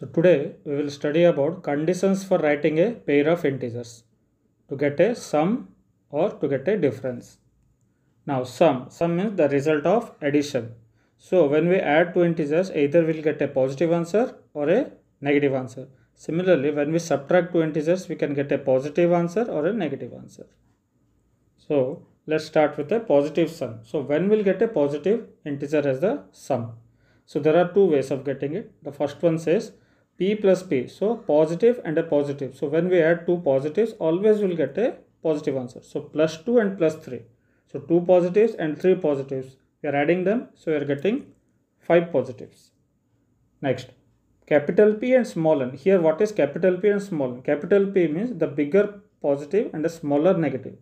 So today we will study about conditions for writing a pair of integers to get a sum or to get a difference. Now sum, sum means the result of addition. So when we add two integers either we will get a positive answer or a negative answer. Similarly when we subtract two integers we can get a positive answer or a negative answer. So let's start with a positive sum. So when we'll get a positive integer as the sum. So there are two ways of getting it. The first one says P plus P. So positive and a positive. So when we add two positives, always we'll get a positive answer. So plus 2 and plus 3. So two positives and three positives. We are adding them. So we are getting five positives. Next, capital P and small n. Here what is capital P and small n? Capital P means the bigger positive and the smaller negative.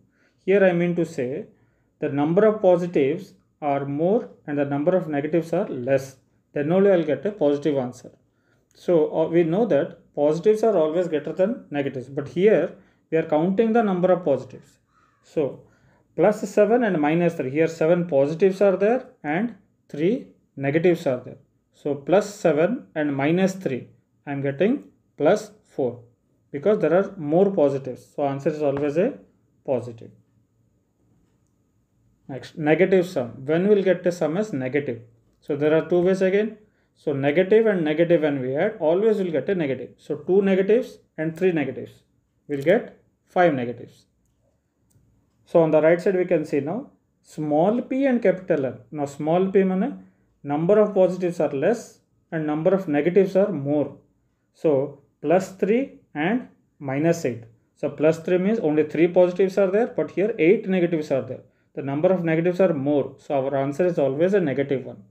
Here I mean to say the number of positives are more and the number of negatives are less. Then only I will get a positive answer. So uh, we know that positives are always greater than negatives. But here we are counting the number of positives. So plus 7 and minus 3. Here 7 positives are there and 3 negatives are there. So plus 7 and minus 3. I am getting plus 4 because there are more positives. So answer is always a positive. Next, negative sum. When we will get the sum as negative? So there are two ways again. So negative and negative when we add always will get a negative. So 2 negatives and 3 negatives will get 5 negatives. So on the right side we can see now small p and capital N. Now small p means number of positives are less and number of negatives are more. So plus 3 and minus 8. So plus 3 means only 3 positives are there but here 8 negatives are there. The number of negatives are more. So our answer is always a negative one.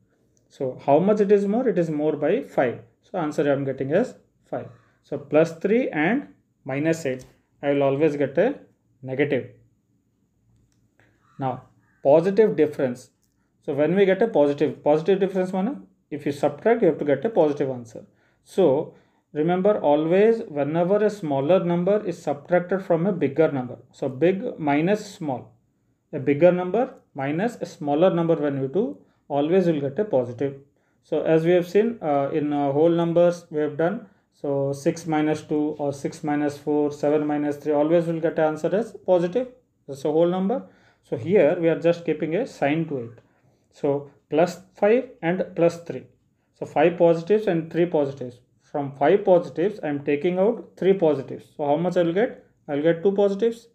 So how much it is more? It is more by 5. So answer I am getting is 5. So plus 3 and minus 8. I will always get a negative. Now positive difference. So when we get a positive, positive difference one, if you subtract you have to get a positive answer. So remember always whenever a smaller number is subtracted from a bigger number. So big minus small. A bigger number minus a smaller number when you do always will get a positive so as we have seen uh, in uh, whole numbers we have done so 6 minus 2 or 6 minus 4 7 minus 3 always will get answer as positive that's a whole number so here we are just keeping a sign to it so plus 5 and plus 3 so 5 positives and 3 positives from 5 positives I am taking out 3 positives so how much I will get I will get 2 positives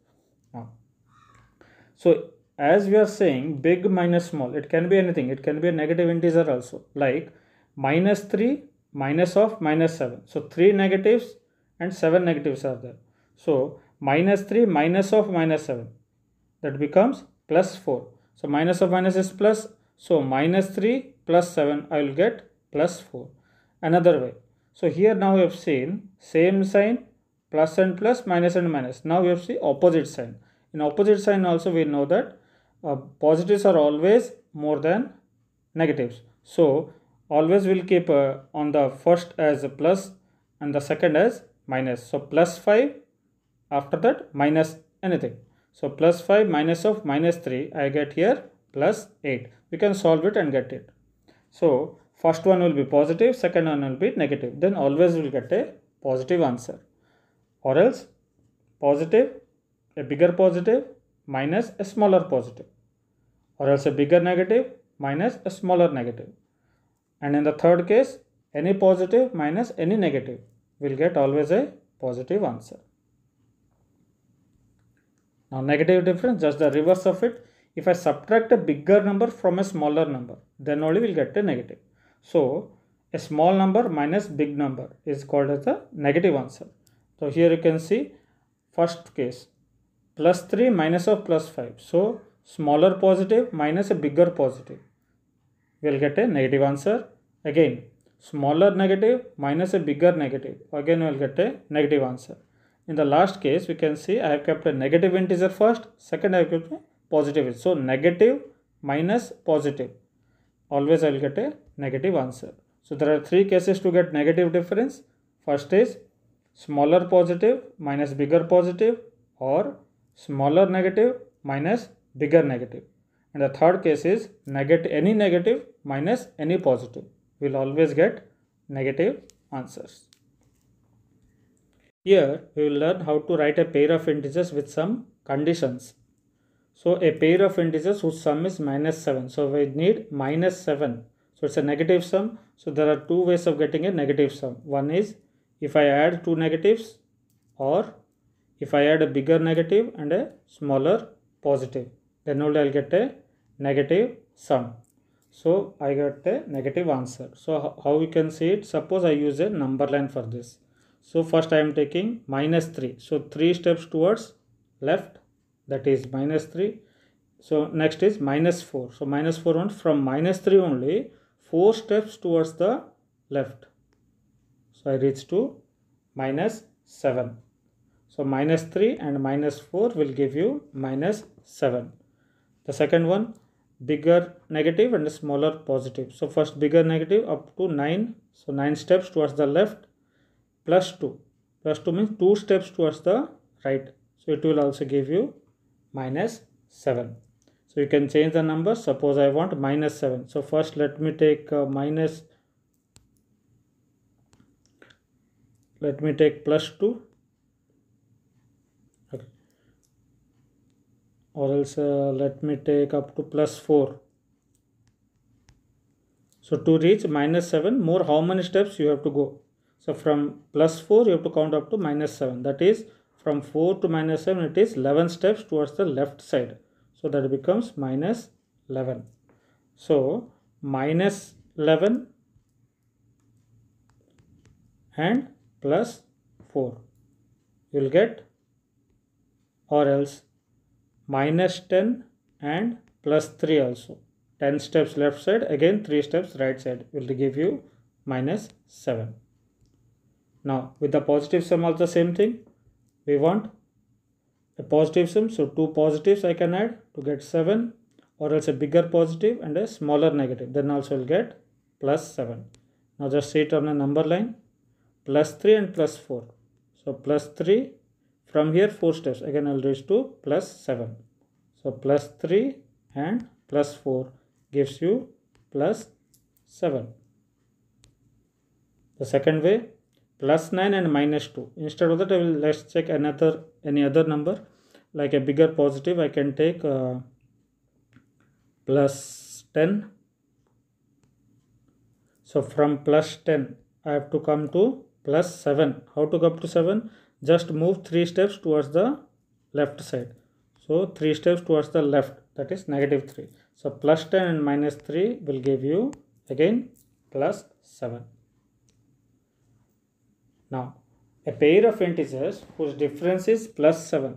so as we are saying big minus small it can be anything it can be a negative integer also like minus 3 minus of minus 7 so 3 negatives and 7 negatives are there so minus 3 minus of minus 7 that becomes plus 4 so minus of minus is plus so minus 3 plus 7 I will get plus 4 another way so here now we have seen same sign plus and plus minus and minus now we have seen opposite sign in opposite sign also we know that uh, positives are always more than negatives so always will keep uh, on the first as plus and the second as minus so plus 5 after that minus anything so plus 5 minus of minus 3 i get here plus 8 we can solve it and get it so first one will be positive second one will be negative then always will get a positive answer or else positive a bigger positive minus a smaller positive or else a bigger negative minus a smaller negative. And in the third case, any positive minus any negative will get always a positive answer. Now negative difference, just the reverse of it. If I subtract a bigger number from a smaller number, then only we'll get a negative. So a small number minus big number is called as a negative answer. So here you can see first case plus 3 minus of plus 5. So smaller positive minus a bigger positive. We'll get a negative answer. Again, smaller negative minus a bigger negative. Again, we'll get a negative answer. In the last case, we can see I have kept a negative integer first, second I have kept a positive integer. So, negative minus positive. Always I will get a negative answer. So, there are three cases to get negative difference. First is smaller positive minus bigger positive or smaller negative minus bigger negative and the third case is negative any negative minus any positive will always get negative answers. Here we will learn how to write a pair of integers with some conditions. So a pair of integers whose sum is minus 7. So we need minus 7. So it's a negative sum. So there are two ways of getting a negative sum. One is if I add two negatives or if I add a bigger negative and a smaller positive then only I'll get a negative sum. So I got a negative answer. So how you can see it? Suppose I use a number line for this. So first I am taking minus 3. So 3 steps towards left that is minus 3. So next is minus 4. So minus 4 on from minus 3 only 4 steps towards the left. So I reach to minus 7. So minus 3 and minus 4 will give you minus 7 the second one bigger negative and smaller positive so first bigger negative up to 9 so 9 steps towards the left plus 2 plus 2 means 2 steps towards the right so it will also give you minus 7 so you can change the number suppose i want minus 7 so first let me take uh, minus let me take plus 2 or else uh, let me take up to plus 4 so to reach minus 7 more how many steps you have to go so from plus 4 you have to count up to minus 7 that is from 4 to minus 7 it is 11 steps towards the left side so that becomes minus 11 so minus 11 and plus 4 you will get or else minus 10 and plus 3 also 10 steps left side again 3 steps right side will give you minus 7 now with the positive sum also same thing we want a positive sum so two positives i can add to get 7 or else a bigger positive and a smaller negative then also will get plus 7 now just see it on a number line plus 3 and plus 4 so plus 3 from here 4 steps again I'll raise to plus 7 so plus 3 and plus 4 gives you plus 7 the second way plus 9 and minus 2 instead of that I will let's check another any other number like a bigger positive I can take uh, plus 10 so from plus 10 I have to come to plus 7 how to come to 7 just move three steps towards the left side so three steps towards the left that is negative 3 so plus 10 and minus 3 will give you again plus 7 now a pair of integers whose difference is plus 7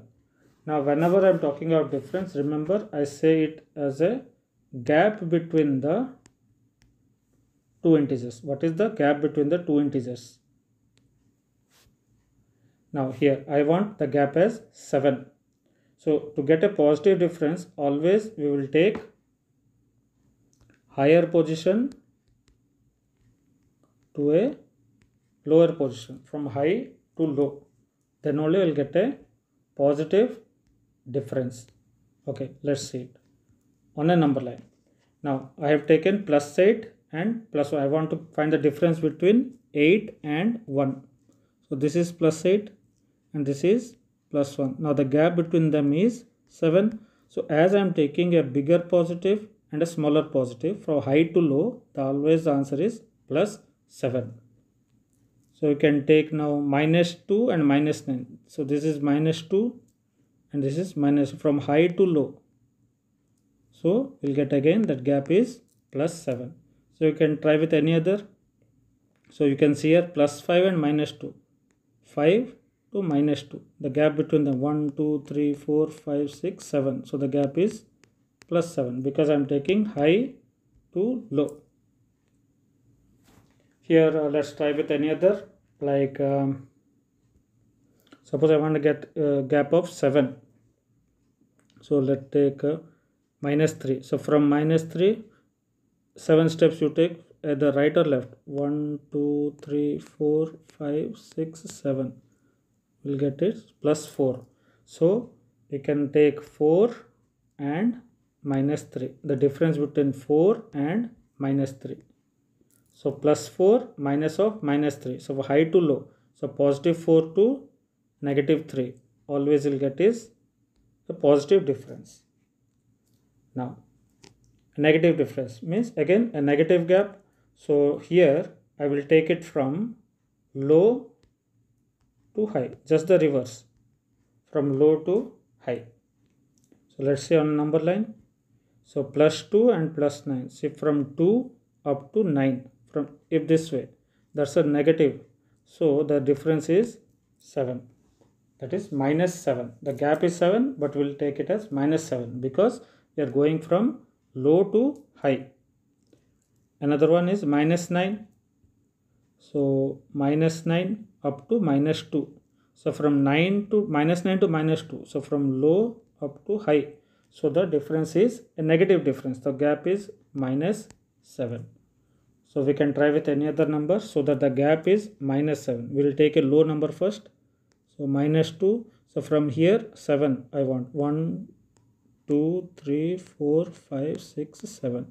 now whenever i'm talking about difference remember i say it as a gap between the two integers what is the gap between the two integers now here I want the gap as 7. So to get a positive difference always we will take higher position to a lower position from high to low then only we'll get a positive difference okay let's see it on a number line now I have taken plus 8 and plus I want to find the difference between 8 and 1 so this is plus 8 and this is plus 1. Now the gap between them is 7. So as I am taking a bigger positive and a smaller positive from high to low, the always answer is plus 7. So you can take now minus 2 and minus 9. So this is minus 2 and this is minus from high to low. So we'll get again that gap is plus 7. So you can try with any other. So you can see here plus 5 and minus 2. 5 to minus 2. The gap between the 1, 2, 3, 4, 5, 6, 7. So the gap is plus 7 because I am taking high to low. Here uh, let's try with any other like um, suppose I want to get a gap of 7. So let's take uh, minus 3. So from minus 3, 7 steps you take at the right or left. 1, 2, 3, 4, 5, 6, 7 we'll get is plus 4 so we can take 4 and minus 3 the difference between 4 and minus 3 so plus 4 minus of minus 3 so high to low so positive 4 to negative 3 always you'll get is the positive difference now negative difference means again a negative gap so here I will take it from low to high just the reverse from low to high so let's say on number line so plus 2 and plus 9 see from 2 up to 9 from if this way that's a negative so the difference is 7 that is minus 7 the gap is 7 but we'll take it as minus 7 because we are going from low to high another one is minus 9 so minus 9 up to minus 2. So from 9 to minus 9 to minus 2. So from low up to high. So the difference is a negative difference. The gap is minus 7. So we can try with any other number so that the gap is minus 7. We will take a low number first. So minus 2. So from here 7 I want. 1, 2, 3, 4, 5, 6, 7.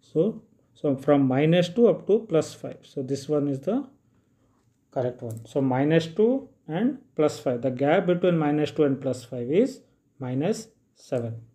So so from minus 2 up to plus 5. So this one is the correct one. So minus 2 and plus 5. The gap between minus 2 and plus 5 is minus 7.